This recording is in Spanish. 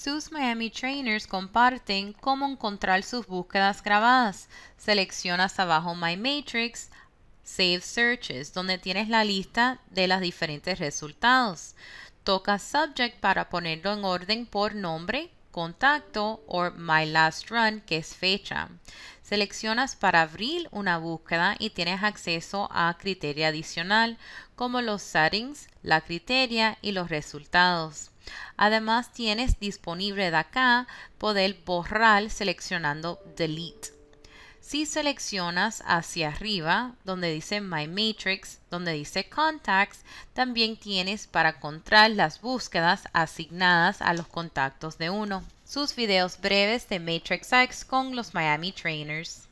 Sus Miami Trainers comparten cómo encontrar sus búsquedas grabadas. Seleccionas abajo My Matrix, Save Searches, donde tienes la lista de los diferentes resultados. Toca Subject para ponerlo en orden por nombre, contacto o My Last Run, que es fecha. Seleccionas para abrir una búsqueda y tienes acceso a criterio adicional como los settings, la criteria y los resultados. Además tienes disponible de acá poder borrar seleccionando Delete. Si seleccionas hacia arriba, donde dice My Matrix, donde dice Contacts, también tienes para encontrar las búsquedas asignadas a los contactos de uno. Sus videos breves de Matrix X con los Miami Trainers.